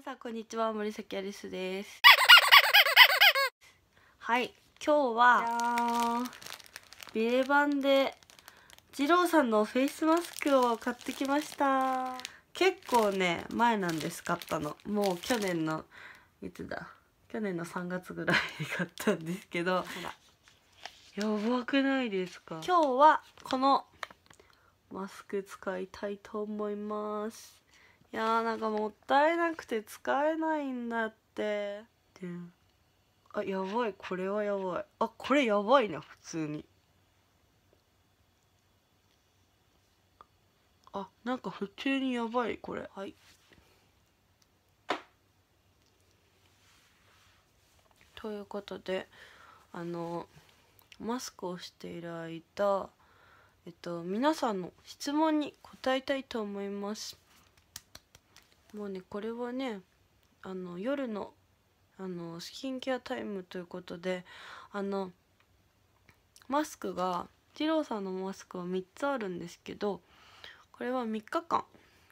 皆さんこんにちは森崎アリスですはい今日はビレバンで二郎さんのフェイスマスクを買ってきました結構ね前なんです買ったのもう去年のいつだ去年の3月ぐらい買ったんですけどやばくないですか今日はこのマスク使いたいと思いますいやーなんかもったいなくて使えないんだってあやばいこれはやばいあこれやばいな普通にあなんか普通にやばいこれはいということであのマスクをしている間えっと皆さんの質問に答えたいと思いますもうねこれはねあの夜のあのスキンケアタイムということであのマスクが二郎さんのマスクは3つあるんですけどこれは3日間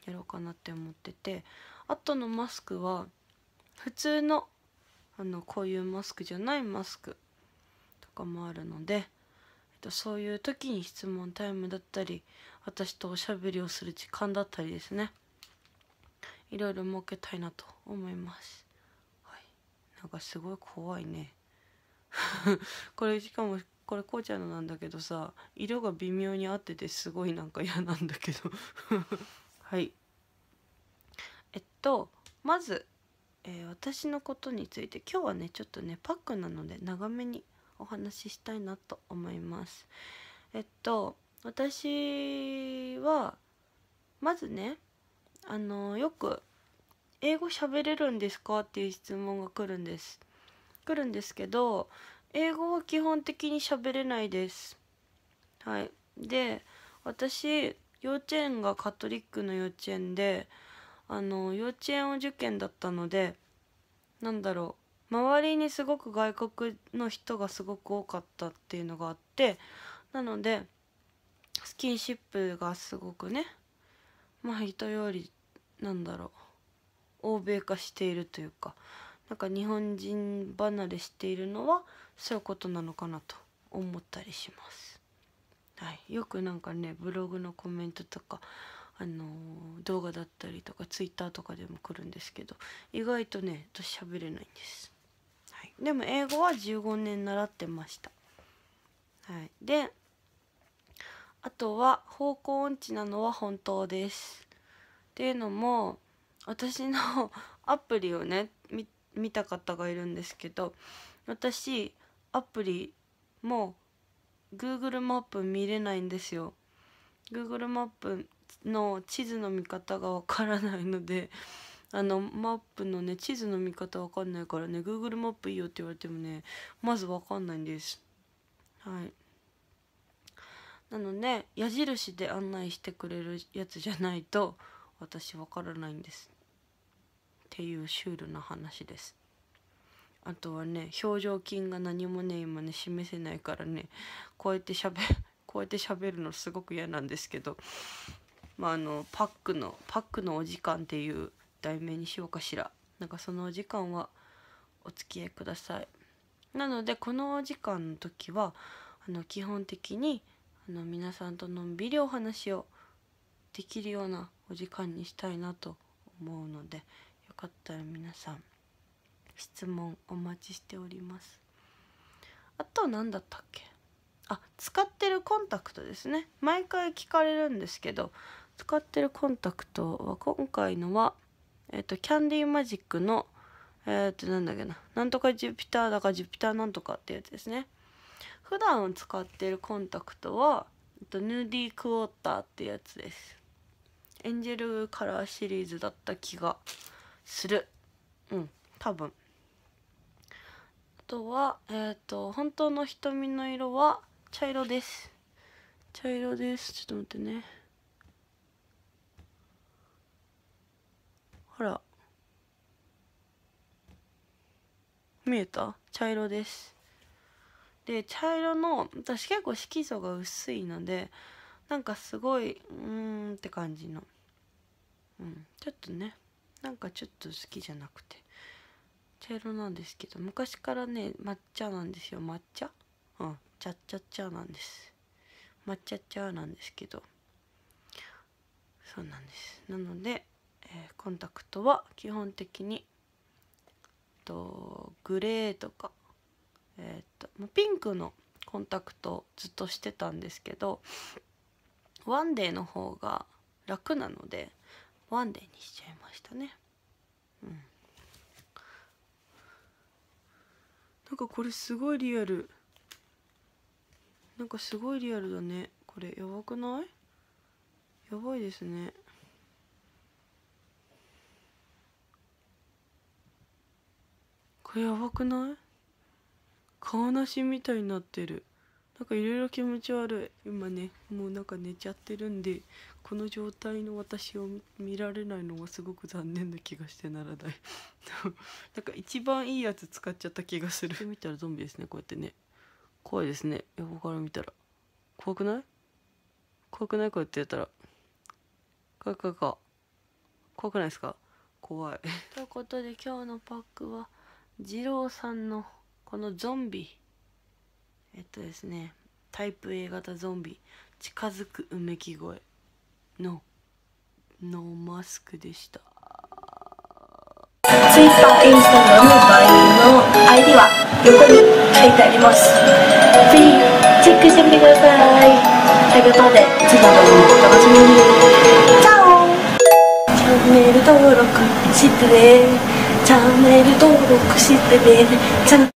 やろうかなって思っててあとのマスクは普通のあのこういうマスクじゃないマスクとかもあるので、えっと、そういう時に質問タイムだったり私とおしゃべりをする時間だったりですね。いろいろ設けたいなと思います。はい、なんかすごい怖いね。これしかもこれこうちゃんのなんだけどさ色が微妙に合っててすごいなんか嫌なんだけど はいえっとまず、えー、私のことについて今日はねちょっとねパックなので長めにお話ししたいなと思いますえっと私はまずねあのよく「英語喋れるんですか?」っていう質問が来るんです。来るんですけど英語は基本的に喋れないです。はい、で私幼稚園がカトリックの幼稚園であの幼稚園を受験だったのでなんだろう周りにすごく外国の人がすごく多かったっていうのがあってなのでスキンシップがすごくねまあ人よりなんだろう欧米化しているというかなんか日本人離れしているのはそういうことなのかなと思ったりします。はい、よくなんかねブログのコメントとか、あのー、動画だったりとかツイッターとかでも来るんですけど意外とね私喋れないんです、はい、でも英語は15年習ってました、はい、であとは方向音痴なのは本当ですっていうのも私の アプリをね見た方がいるんですけど私アプリも Google マップ見れないんですよ Google マップの地図の見方がわからないのであのマップのね地図の見方わかんないからね Google マップいいよって言われてもねまずわかんないんですはいなので矢印で案内してくれるやつじゃないと私わからないんですっていうシュールな話ですあとはね表情筋が何もね今ね示せないからねこうやってしゃべこうやってべるのすごく嫌なんですけどまああのパックの「パックのお時間」っていう題名にしようかしらなんかそのお時間はお付き合いくださいなのでこのお時間の時はあの基本的にあの皆さんとのんびりお話をできるようなお時間にしたいなと思うのでよかったら皆さん質問お待ちしておりますあと何だったっけあ使ってるコンタクトですね毎回聞かれるんですけど使ってるコンタクトは今回のはえっ、ー、とキャンディーマジックのえっ、ー、となんだっけななんとかジュピターだかジュピターなんとかってやつですね普段使ってるコンタクトは、えっと、ヌーディークォーターってやつですエンジェルカラーシリーズだった気がするうん多分あとはえっ、ー、と本当の瞳の色は茶色です茶色ですちょっと待ってねほら見えた茶色ですで茶色の私結構色素が薄いのでなんかすごいうーんって感じの、うん、ちょっとねなんかちょっと好きじゃなくて茶色なんですけど昔からね抹茶なんですよ抹茶うん茶茶茶なんです抹茶茶なんですけどそうなんですなので、えー、コンタクトは基本的にとグレーとか、えーと、とピンクのコンタクトをずっとしてたんですけどワンデーの方が楽なのでワンデーにしちゃいましたねうんなんかこれすごいリアルなんかすごいリアルだねこれやばくないやばいですねこれやばくない顔なしみたいになってるなんかいろいろ気持ち悪い今ねもうなんか寝ちゃってるんでこの状態の私を見られないのがすごく残念な気がしてならない なんか一番いいやつ使っちゃった気がする見たらゾンビですねこうやってね怖いですね横から見たら怖くない怖くないこうやってやったら怖い怖い怖い怖くないですか怖いということで今日のパックは二郎さんのこのゾンビえっとですねタイプ A 型ゾンビ近づくうめき声のノーマスクでした Twitter、インスタの場合の ID は横に書いてありますぜひチェックしてみてくださいということで次の動画もお楽しみにチャオチャンネル登録してねチャンネル登録してね